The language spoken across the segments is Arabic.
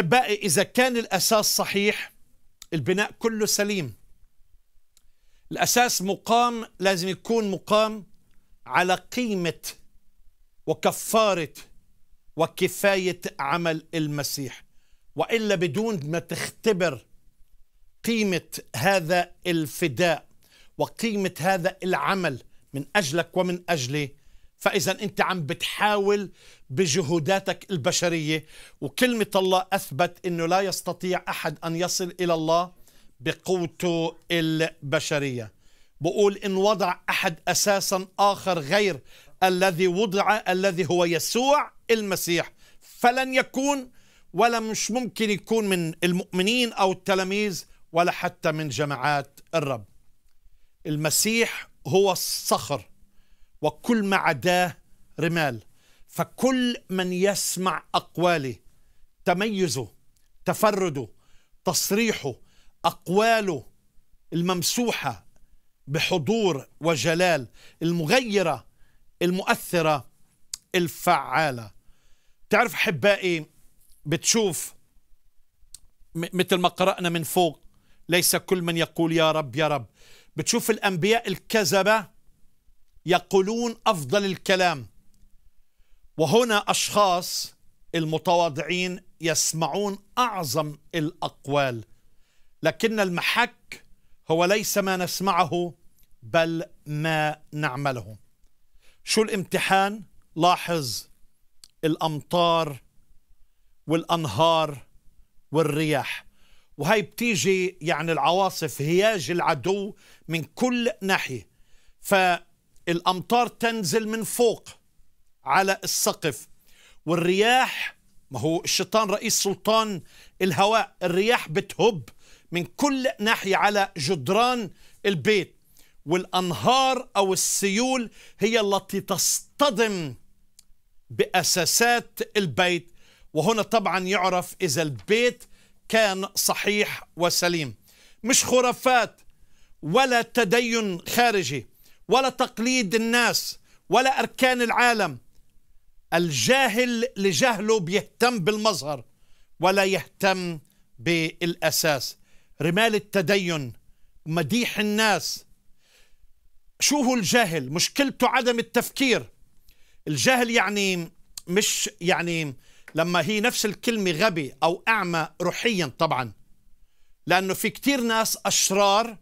أحبائي إذا كان الأساس صحيح البناء كله سليم الأساس مقام لازم يكون مقام على قيمة وكفارة وكفاية عمل المسيح وإلا بدون ما تختبر قيمة هذا الفداء وقيمة هذا العمل من أجلك ومن أجلي فإذا أنت عم بتحاول بجهوداتك البشرية وكلمة الله أثبت أنه لا يستطيع أحد أن يصل إلى الله بقوته البشرية بقول إن وضع أحد أساسا آخر غير الذي وضع الذي هو يسوع المسيح فلن يكون ولا مش ممكن يكون من المؤمنين أو التلاميذ ولا حتى من جماعات الرب المسيح هو الصخر وكل ما عداه رمال فكل من يسمع أقواله تميزه تفرده تصريحه أقواله الممسوحة بحضور وجلال المغيرة المؤثرة الفعالة تعرف أحبائي بتشوف مثل ما قرأنا من فوق ليس كل من يقول يا رب يا رب بتشوف الأنبياء الكذبة يقولون افضل الكلام وهنا اشخاص المتواضعين يسمعون اعظم الاقوال لكن المحك هو ليس ما نسمعه بل ما نعمله شو الامتحان لاحظ الامطار والانهار والرياح وهي بتيجي يعني العواصف هياج العدو من كل ناحيه ف الأمطار تنزل من فوق على السقف والرياح ما هو الشيطان رئيس سلطان الهواء الرياح بتهب من كل ناحية على جدران البيت والأنهار أو السيول هي التي تصطدم بأساسات البيت وهنا طبعا يعرف إذا البيت كان صحيح وسليم مش خرافات ولا تدين خارجي ولا تقليد الناس ولا أركان العالم الجاهل لجهله بيهتم بالمظهر ولا يهتم بالأساس رمال التدين مديح الناس شو هو الجاهل مشكلته عدم التفكير الجاهل يعني مش يعني لما هي نفس الكلمة غبي أو أعمى روحيا طبعا لأنه في كتير ناس أشرار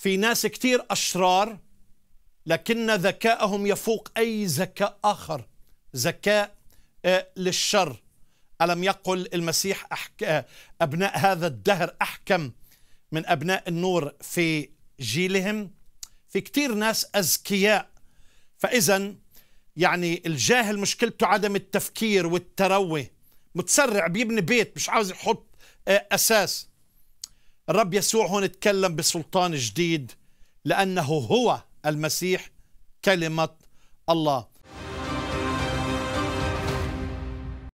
في ناس كثير أشرار لكن ذكاءهم يفوق أي ذكاء آخر ذكاء آه، للشر ألم يقل المسيح أحك... آه، أبناء هذا الدهر أحكم من أبناء النور في جيلهم في كثير ناس أذكياء فإذا يعني الجاهل مشكلته عدم التفكير والتروي متسرع بيبني بيت مش عاوز يحط آه، أساس الرب يسوع هون تكلم بسلطان جديد لأنه هو المسيح كلمة الله